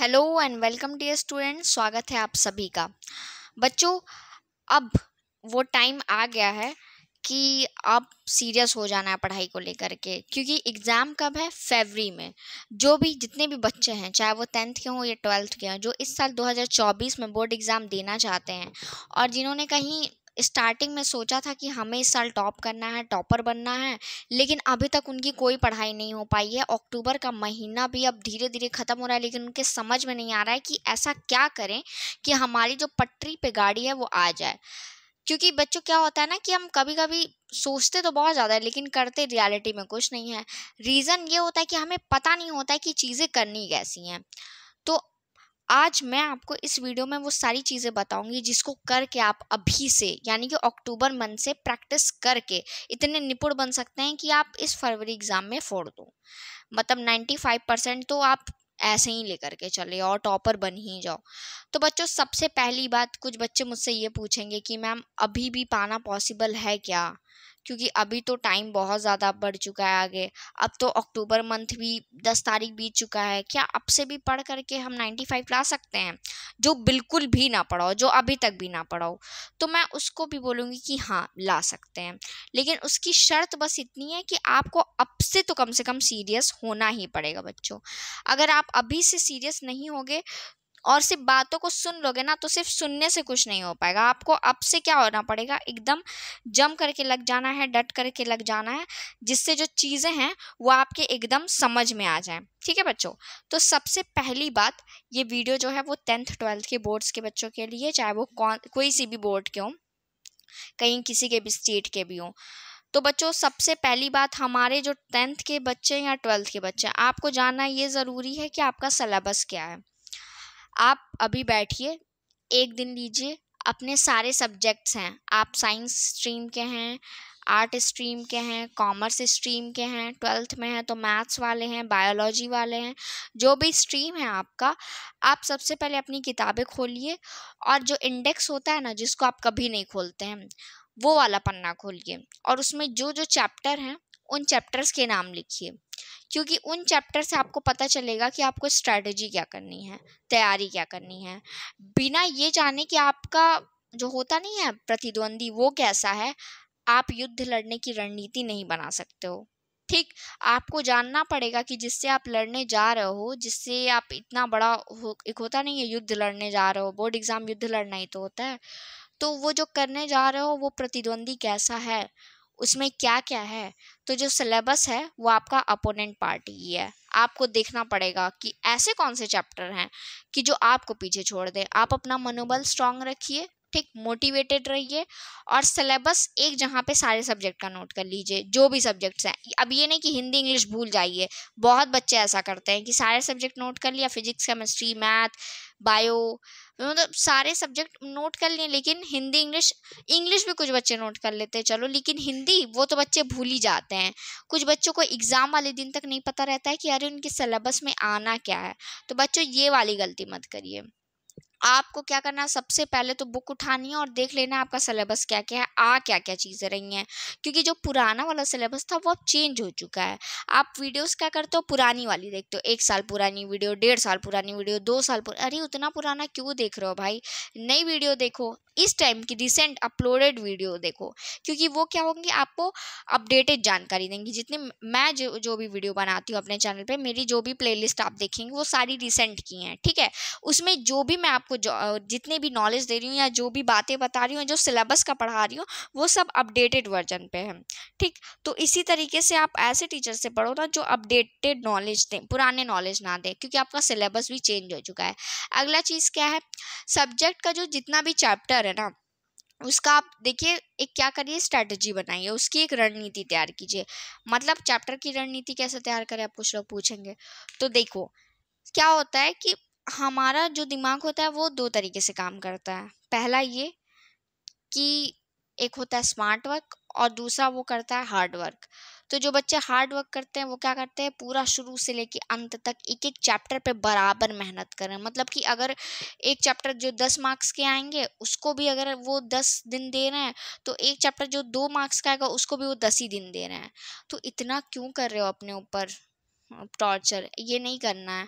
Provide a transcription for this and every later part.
hello and welcome dear student स्वागत है आप सभी का बच्चों अब वो टाइम आ गया है कि आप सीरियस हो जाना है पढ़ाई को लेकर के क्योंकि एग्ज़ाम कब है फेवरी में जो भी जितने भी बच्चे हैं चाहे वो टेंथ के हों या ट्वेल्थ के हों जो इस साल 2024 में बोर्ड एग्ज़ाम देना चाहते हैं और जिन्होंने कहीं स्टार्टिंग में सोचा था कि हमें इस साल टॉप करना है टॉपर बनना है लेकिन अभी तक उनकी कोई पढ़ाई नहीं हो पाई है अक्टूबर का महीना भी अब धीरे धीरे ख़त्म हो रहा है लेकिन उनके समझ में नहीं आ रहा है कि ऐसा क्या करें कि हमारी जो पटरी पे गाड़ी है वो आ जाए क्योंकि बच्चों क्या होता है ना कि हम कभी कभी सोचते तो बहुत ज़्यादा है लेकिन करते रियलिटी में कुछ नहीं है रीज़न ये होता है कि हमें पता नहीं होता है कि चीज़ें करनी कैसी हैं तो आज मैं आपको इस वीडियो में वो सारी चीज़ें बताऊंगी जिसको करके आप अभी से यानी कि अक्टूबर मंथ से प्रैक्टिस करके इतने निपुण बन सकते हैं कि आप इस फरवरी एग्ज़ाम में फोड़ दो मतलब नाइन्टी फाइव परसेंट तो आप ऐसे ही लेकर के चले और टॉपर बन ही जाओ तो बच्चों सबसे पहली बात कुछ बच्चे मुझसे ये पूछेंगे कि मैम अभी भी पाना पॉसिबल है क्या क्योंकि अभी तो टाइम बहुत ज़्यादा बढ़ चुका है आगे अब तो अक्टूबर मंथ भी दस तारीख बीत चुका है क्या अब से भी पढ़ करके हम नाइन्टी फाइव ला सकते हैं जो बिल्कुल भी ना पढ़ाओ जो अभी तक भी ना पढ़ाओ तो मैं उसको भी बोलूँगी कि हाँ ला सकते हैं लेकिन उसकी शर्त बस इतनी है कि आपको अब से तो कम से कम सीरियस होना ही पड़ेगा बच्चों अगर आप अभी से सीरियस नहीं होगे और सिर्फ बातों को सुन लोगे ना तो सिर्फ सुनने से कुछ नहीं हो पाएगा आपको अब से क्या होना पड़ेगा एकदम जम करके लग जाना है डट करके लग जाना है जिससे जो चीज़ें हैं वो आपके एकदम समझ में आ जाए ठीक है बच्चों तो सबसे पहली बात ये वीडियो जो है वो टेंथ ट्वेल्थ के बोर्ड्स के बच्चों के लिए चाहे वो कौन कोई सी भी बोर्ड के हों कहीं किसी के भी स्टेट के भी हों तो बच्चों सबसे पहली बात हमारे जो टेंथ के बच्चे या ट्वेल्थ के बच्चे आपको जानना ये ज़रूरी है कि आपका सलेबस क्या है आप अभी बैठिए एक दिन लीजिए अपने सारे सब्जेक्ट्स हैं आप साइंस स्ट्रीम के हैं आर्ट स्ट्रीम के हैं कॉमर्स स्ट्रीम के हैं ट्वेल्थ में हैं तो मैथ्स वाले हैं बायोलॉजी वाले हैं जो भी स्ट्रीम है आपका आप सबसे पहले अपनी किताबें खोलिए और जो इंडेक्स होता है ना जिसको आप कभी नहीं खोलते हैं वो वाला पन्ना खोलिए और उसमें जो जो चैप्टर हैं उन चैप्टर्स के नाम लिखिए क्योंकि उन चैप्टर से आपको पता चलेगा कि आपको स्ट्रैटेजी क्या करनी है तैयारी क्या करनी है बिना ये जाने कि आपका जो होता नहीं है प्रतिद्वंदी वो कैसा है आप युद्ध लड़ने की रणनीति नहीं बना सकते हो ठीक आपको जानना पड़ेगा कि जिससे आप लड़ने जा रहे हो जिससे आप इतना बड़ा हो एक होता नहीं है युद्ध लड़ने जा रहे हो बोर्ड एग्ज़ाम युद्ध लड़ना ही तो होता है तो वो जो करने जा रहे हो वो प्रतिद्वंदी कैसा है उसमें क्या क्या है तो जो सिलेबस है वो आपका अपोनेंट पार्ट ही है आपको देखना पड़ेगा कि ऐसे कौन से चैप्टर हैं कि जो आपको पीछे छोड़ दें आप अपना मनोबल स्ट्रांग रखिए ठीक मोटिवेटेड रहिए और सिलेबस एक जहाँ पे सारे सब्जेक्ट का नोट कर लीजिए जो भी सब्जेक्ट्स हैं अब ये नहीं कि हिंदी इंग्लिश भूल जाइए बहुत बच्चे ऐसा करते हैं कि सारे सब्जेक्ट नोट कर लिया फिजिक्स केमिस्ट्री मैथ बायो मतलब सारे सब्जेक्ट नोट कर लिए लेकिन हिंदी इंग्लिश इंग्लिश भी कुछ बच्चे नोट कर लेते हैं चलो लेकिन हिंदी वो तो बच्चे भूल ही जाते हैं कुछ बच्चों को एग्ज़ाम वाले दिन तक नहीं पता रहता है कि अरे उनके सिलेबस में आना क्या है तो बच्चों ये वाली गलती मत करिए आपको क्या करना है सबसे पहले तो बुक उठानी है और देख लेना आपका सिलेबस क्या क्या है आ क्या क्या चीज़ें रही हैं क्योंकि जो पुराना वाला सिलेबस था वो अब चेंज हो चुका है आप वीडियोस क्या करते हो पुरानी वाली देखते हो एक साल पुरानी वीडियो डेढ़ साल पुरानी वीडियो दो साल पुरानी अरे उतना पुराना क्यों देख रहे हो भाई नई वीडियो देखो इस टाइम की रिसेंट अपलोडेड वीडियो देखो क्योंकि वो क्या होंगी आपको अपडेटेड जानकारी देंगी जितने मैं जो जो भी वीडियो बनाती हूँ अपने चैनल पे मेरी जो भी प्लेलिस्ट आप देखेंगे वो सारी रिसेंट की हैं ठीक है उसमें जो भी मैं आप आपको जितने भी नॉलेज दे रही हूँ या जो भी बातें बता रही हूँ जो सिलेबस का पढ़ा रही हूँ वो सब अपडेटेड वर्जन पे है ठीक तो इसी तरीके से आप ऐसे टीचर से पढ़ो ना जो अपडेटेड नॉलेज दें पुराने नॉलेज ना दें क्योंकि आपका सिलेबस भी चेंज हो चुका है अगला चीज़ क्या है सब्जेक्ट का जो जितना भी चैप्टर है ना उसका आप देखिए एक क्या करिए स्ट्रैटेजी बनाइए उसकी एक रणनीति तैयार कीजिए मतलब चैप्टर की रणनीति कैसे तैयार करें आप कुछ लोग पूछेंगे तो देखो क्या होता है कि हमारा जो दिमाग होता है वो दो तरीके से काम करता है पहला ये कि एक होता है स्मार्ट वर्क और दूसरा वो करता है हार्ड वर्क तो जो बच्चे हार्ड वर्क करते हैं वो क्या करते हैं पूरा शुरू से लेके अंत तक एक एक चैप्टर पे बराबर मेहनत करें मतलब कि अगर एक चैप्टर जो दस मार्क्स के आएंगे उसको भी अगर वो दस दिन दे रहे हैं तो एक चैप्टर जो दो मार्क्स का आएगा उसको भी वो दस ही दिन दे रहे हैं तो इतना क्यों कर रहे हो अपने ऊपर टॉर्चर ये नहीं करना है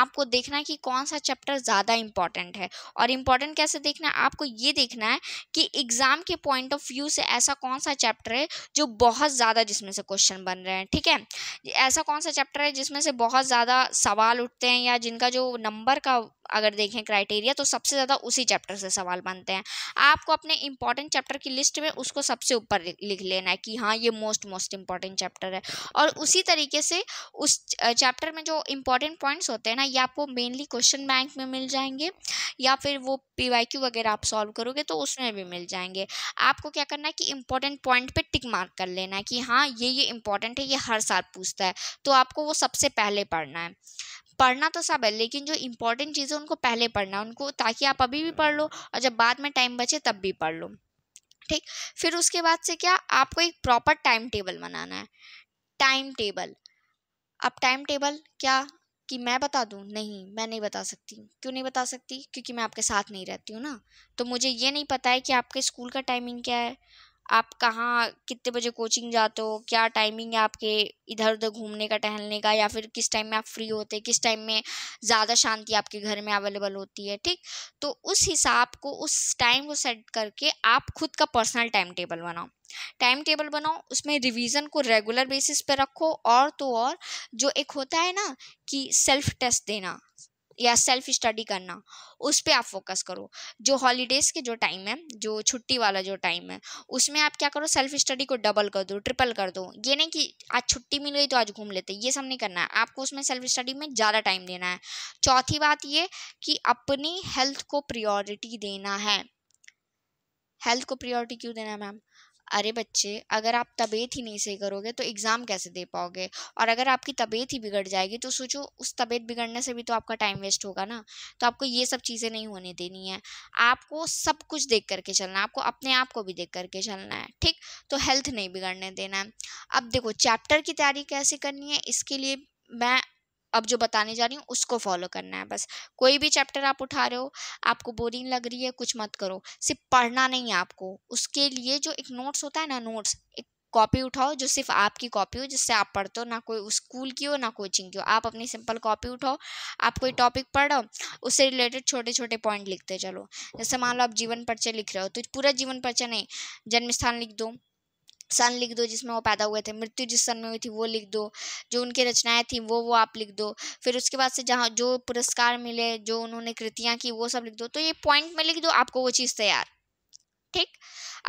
आपको देखना है कि कौन सा चैप्टर ज़्यादा इम्पॉर्टेंट है और इम्पॉर्टेंट कैसे देखना है आपको ये देखना है कि एग्ज़ाम के पॉइंट ऑफ व्यू से ऐसा कौन सा चैप्टर है जो बहुत ज़्यादा जिसमें से क्वेश्चन बन रहे हैं ठीक है ऐसा कौन सा चैप्टर है जिसमें से बहुत ज़्यादा सवाल उठते हैं या जिनका जो नंबर का अगर देखें क्राइटेरिया तो सबसे ज़्यादा उसी चैप्टर से सवाल बनते हैं आपको अपने इंपॉर्टेंट चैप्टर की लिस्ट में उसको सबसे ऊपर लिख लेना है कि हाँ ये मोस्ट मोस्ट इंपॉर्टेंट चैप्टर है और उसी तरीके से उस चैप्टर में जो इंपॉर्टेंट पॉइंट्स होते हैं ना ये आपको मेनली क्वेश्चन बैंक में मिल जाएंगे या फिर वो पी वाई क्यू वगैरह आप सॉल्व करोगे तो उसमें भी मिल जाएंगे आपको क्या करना है कि इंपॉर्टेंट पॉइंट पे टिक मार्क कर लेना है कि हाँ ये ये इंपॉर्टेंट है ये हर साल पूछता है तो आपको वो सबसे पहले पढ़ना है पढ़ना तो सब है लेकिन जो इम्पोर्टेंट चीज़ें उनको पहले पढ़ना उनको ताकि आप अभी भी पढ़ लो और जब बाद में टाइम बचे तब भी पढ़ लो ठीक फिर उसके बाद से क्या आपको एक प्रॉपर टाइम टेबल बनाना है टाइम टेबल अब टाइम टेबल क्या कि मैं बता दूं नहीं मैं नहीं बता सकती क्यों नहीं बता सकती क्योंकि मैं आपके साथ नहीं रहती हूँ ना तो मुझे ये नहीं पता है कि आपके स्कूल का टाइमिंग क्या है आप कहाँ कितने बजे कोचिंग जाते हो क्या टाइमिंग है आपके इधर उधर घूमने का टहलने का या फिर किस टाइम में आप फ्री होते हैं किस टाइम में ज़्यादा शांति आपके घर में अवेलेबल होती है ठीक तो उस हिसाब को उस टाइम को सेट करके आप खुद का पर्सनल टाइम टेबल बनाओ टाइम टेबल बनाओ उसमें रिवीजन को रेगुलर बेसिस पे रखो और तो और जो एक होता है ना कि सेल्फ टेस्ट देना या सेल्फ स्टडी करना उस पर आप फोकस करो जो हॉलीडेज़ के जो टाइम है जो छुट्टी वाला जो टाइम है उसमें आप क्या करो सेल्फ स्टडी को डबल कर दो ट्रिपल कर दो ये नहीं कि आज छुट्टी मिल गई तो आज घूम लेते ये सब नहीं करना है आपको उसमें सेल्फ स्टडी में ज़्यादा टाइम देना है चौथी बात ये कि अपनी हेल्थ को प्रियोरिटी देना है हेल्थ को प्रियोरिटी क्यों देना है मैम अरे बच्चे अगर आप तबीयत ही नहीं सही करोगे तो एग्ज़ाम कैसे दे पाओगे और अगर आपकी तबीयत ही बिगड़ जाएगी तो सोचो उस तबीयत बिगड़ने से भी तो आपका टाइम वेस्ट होगा ना तो आपको ये सब चीज़ें नहीं होने देनी है आपको सब कुछ देख करके चलना है आपको अपने आप को भी देख करके चलना है ठीक तो हेल्थ नहीं बिगड़ने देना है अब देखो चैप्टर की तैयारी कैसे करनी है इसके लिए मैं अब जो बताने जा रही हूँ उसको फॉलो करना है बस कोई भी चैप्टर आप उठा रहे हो आपको बोरिंग लग रही है कुछ मत करो सिर्फ पढ़ना नहीं है आपको उसके लिए जो एक नोट्स होता है ना नोट्स एक कॉपी उठाओ जो सिर्फ आपकी कॉपी हो जिससे आप पढ़ते हो ना कोई स्कूल की हो ना कोचिंग की हो आप अपनी सिंपल कॉपी उठाओ आप कोई टॉपिक पढ़ो उससे रिलेटेड छोटे छोटे पॉइंट लिखते चलो जैसे मान लो आप जीवन परिचय लिख रहे हो तो पूरा जीवन परिचय नहीं जन्म स्थान लिख दो सन लिख दो जिसमें वो पैदा हुए थे मृत्यु जिस सन में हुई थी वो लिख दो जो उनकी रचनाएं थी वो वो आप लिख दो फिर उसके बाद से जहाँ जो पुरस्कार मिले जो उन्होंने कृतियाँ की वो सब लिख दो तो ये पॉइंट में लिख दो आपको वो चीज़ तैयार ठीक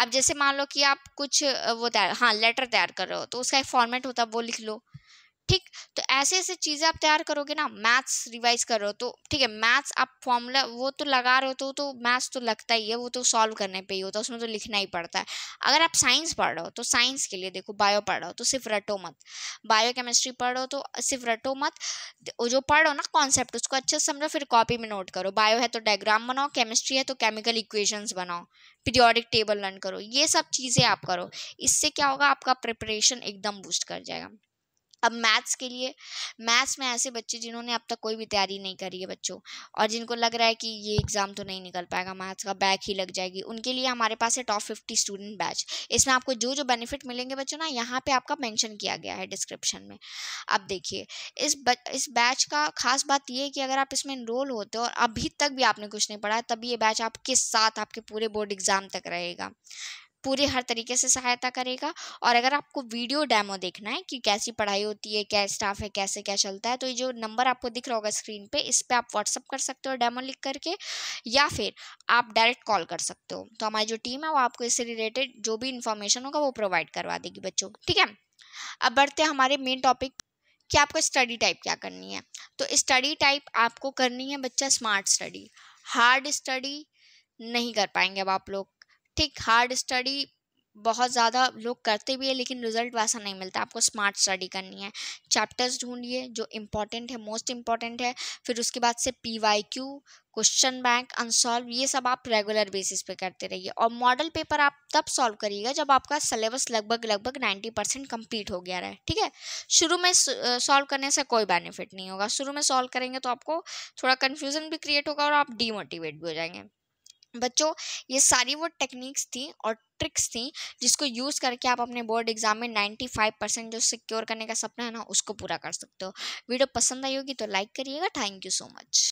अब जैसे मान लो कि आप कुछ वो तैयार हाँ लेटर तैयार कर रहे हो तो उसका एक फॉर्मेट होता है वो लिख लो ठीक तो ऐसे ऐसे चीज़ें आप तैयार करोगे ना मैथ्स रिवाइज कर रहे हो तो ठीक है मैथ्स आप फॉर्मूला वो तो लगा रहे हो तो तो मैथ्स तो लगता ही है वो तो सॉल्व करने पे ही होता है उसमें तो लिखना ही पड़ता है अगर आप साइंस पढ़ रहे हो तो साइंस के लिए देखो बायो पढ़ रहे हो तो सिर्फ रटो मत बायो केमिस्ट्री पढ़ रहे हो तो सिर्फ रटो मत जो पढ़ो ना कॉन्सेप्ट उसको अच्छे से समझो फिर कॉपी में नोट करो बायो है तो डायग्राम बनाओ केमिस्ट्री है तो केमिकल इक्वेशंस बनाओ पीरियोडिक टेबल लर्न करो ये सब चीज़ें आप करो इससे क्या होगा आपका प्रिपरेशन एकदम बूस्ट कर जाएगा अब मैथ्स के लिए मैथ्स में ऐसे बच्चे जिन्होंने अब तक कोई भी तैयारी नहीं करी है बच्चों और जिनको लग रहा है कि ये एग्ज़ाम तो नहीं निकल पाएगा मैथ्स का बैक ही लग जाएगी उनके लिए हमारे पास है टॉप फिफ्टी स्टूडेंट बैच इसमें आपको जो जो बेनिफिट मिलेंगे बच्चों ना यहाँ पे आपका मैंशन किया गया है डिस्क्रिप्शन में अब देखिए इस इस बैच का खास बात ये है कि अगर आप इसमें इनरोल होते हो और अभी तक भी आपने कुछ नहीं पढ़ा है तभी ये बैच आपके साथ आपके पूरे बोर्ड एग्ज़ाम तक रहेगा पूरे हर तरीके से सहायता करेगा और अगर आपको वीडियो डेमो देखना है कि कैसी पढ़ाई होती है क्या स्टाफ है कैसे क्या चलता है तो ये जो नंबर आपको दिख रहा होगा स्क्रीन पे इस पर आप व्हाट्सअप कर सकते हो डेमो लिख करके या फिर आप डायरेक्ट कॉल कर सकते हो तो हमारी जो टीम है वो आपको इससे रिलेटेड जो भी इन्फॉर्मेशन होगा वो प्रोवाइड करवा देगी बच्चों ठीक है अब बढ़ते हैं हमारे मेन टॉपिक कि आपको स्टडी टाइप क्या करनी है तो स्टडी टाइप आपको करनी है बच्चा स्मार्ट स्टडी हार्ड स्टडी नहीं कर पाएंगे अब आप लोग ठीक हार्ड स्टडी बहुत ज़्यादा लोग करते भी है लेकिन रिजल्ट वैसा नहीं मिलता आपको स्मार्ट स्टडी करनी है चैप्टर्स ढूंढिए जो इम्पोर्टेंट है मोस्ट इम्पॉर्टेंट है फिर उसके बाद से P Y Q question bank unsolve ये सब आप रेगुलर बेसिस पे करते रहिए और मॉडल पेपर आप तब सॉल्व करिएगा जब आपका सिलेबस लगभग लगभग नाइन्टी परसेंट कम्प्लीट हो गया रहे ठीक है शुरू में सॉल्व करने से कोई बेनिफिट नहीं होगा शुरू में सॉल्व करेंगे तो आपको थोड़ा कन्फ्यूजन भी क्रिएट होगा और आप डीमोटिवेट भी हो जाएंगे बच्चों ये सारी वो टेक्निक्स थी और ट्रिक्स थी जिसको यूज़ करके आप अपने बोर्ड एग्जाम में 95 परसेंट जो सिक्योर करने का सपना है ना उसको पूरा कर सकते हो वीडियो पसंद आई होगी तो लाइक करिएगा थैंक यू सो मच